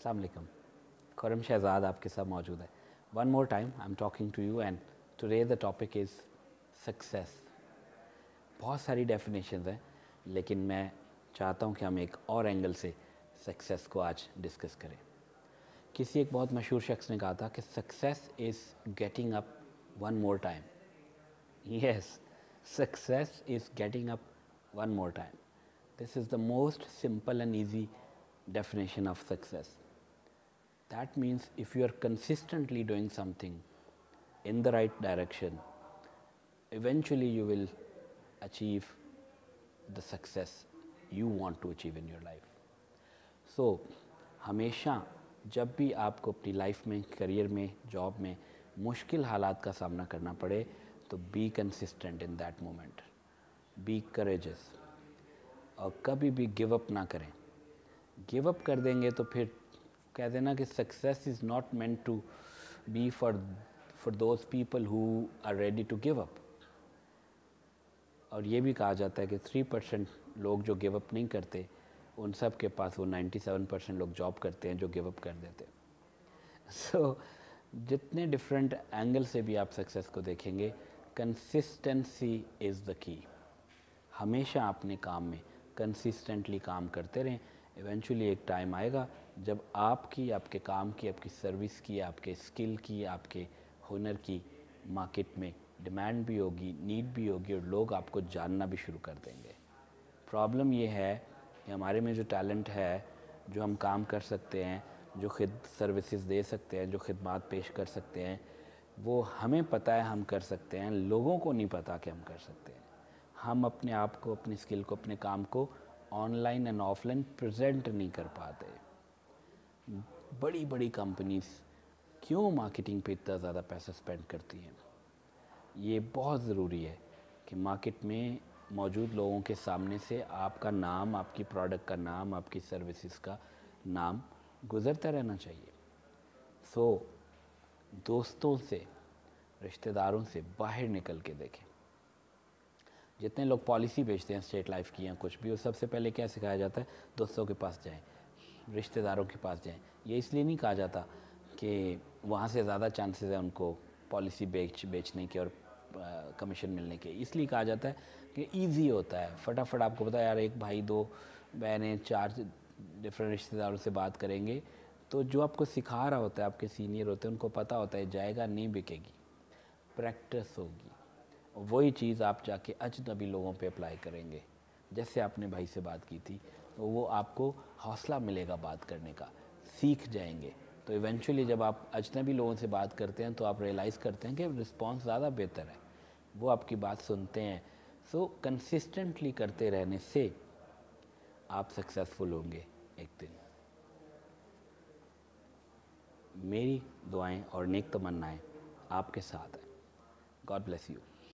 Assalamualaikum. Khurram Shahzad आपके साथ मौजूद है one more time I am talking to you and today the topic is success बहुत सारी डेफिनेशन हैं लेकिन मैं चाहता हूँ कि हम एक और एंगल से सक्सेस को आज डिस्कस करें किसी एक बहुत मशहूर शख्स ने कहा था कि success is getting up one more time yes success is getting up one more time this is the most simple and easy definition of success That means if you are consistently doing something in the right direction, eventually you will achieve the success you want to achieve in your life. So, hamesha जब भी आपको अपनी life में career में job में मुश्किल हालात का सामना करना पड़े तो be consistent in that moment be courageous और कभी भी गिव अप ना करें गिव अप कर देंगे तो फिर कह देना कि success is not meant to be for for those people who are ready to give up और ये भी कहा जाता है कि थ्री परसेंट लोग जो गिव अप नहीं करते उन सब के पास वो नाइन्टी सेवन परसेंट लोग जॉब करते हैं जो गिव अप कर देते हैं सो so, जितने डिफरेंट एंगल से भी आप सक्सेस को देखेंगे कंसिस्टेंसी इज़ द की हमेशा अपने काम में कंसिस्टेंटली काम करते रहें इवेंचुअली एक टाइम आएगा जब आपकी आपके काम की आपकी सर्विस की आपके स्किल की आपके हुनर की मार्केट में डिमांड भी होगी नीड भी होगी और लोग आपको जानना भी शुरू कर देंगे प्रॉब्लम ये है कि हमारे में जो टैलेंट है जो हम काम कर सकते हैं जो खिद सर्विसेज दे सकते हैं जो खिदमत पेश कर सकते हैं वो हमें पता है हम कर सकते हैं लोगों को नहीं पता कि हम कर सकते हैं हम अपने आप को अपनी स्किल को अपने काम को ऑनलाइन एंड ऑफलाइन प्रेजेंट नहीं कर पाते बड़ी बड़ी कंपनीज क्यों मार्केटिंग पे इतना ज़्यादा पैसा स्पेंड करती हैं ये बहुत ज़रूरी है कि मार्केट में मौजूद लोगों के सामने से आपका नाम आपकी प्रोडक्ट का नाम आपकी सर्विसेज का नाम गुजरता रहना चाहिए सो so, दोस्तों से रिश्तेदारों से बाहर निकल के देखें जितने लोग पॉलिसी बेचते हैं स्टेट लाइफ की या कुछ भी वो सबसे पहले क्या सिखाया जाता है दोस्तों के पास जाएँ रिश्तेदारों के पास जाएँ ये इसलिए नहीं कहा जाता कि वहाँ से ज़्यादा चांसेस हैं उनको पॉलिसी बेच बेचने के और कमीशन मिलने के इसलिए कहा जाता है कि ईजी होता है फटाफट आपको पता है यार एक भाई दो बहनें चार डिफरेंट रिश्तेदारों से बात करेंगे तो जो आपको सिखा रहा होता है आपके सीनियर होते हैं उनको पता होता है जाएगा नहीं बिकेगी प्रैक्टिस होगी वही चीज़ आप जाके अजनबी लोगों पे अप्लाई करेंगे जैसे आपने भाई से बात की थी तो वो आपको हौसला मिलेगा बात करने का सीख जाएंगे तो इवेंचुअली जब आप अजनबी लोगों से बात करते हैं तो आप रियलाइज़ करते हैं कि रिस्पॉन्स ज़्यादा बेहतर है वो आपकी बात सुनते हैं सो so, कंसिस्टेंटली करते रहने से आप सक्सेसफुल होंगे एक दिन मेरी दुआएं और नेक तमन्नाएं आपके साथ हैं गॉड ब्लेस यू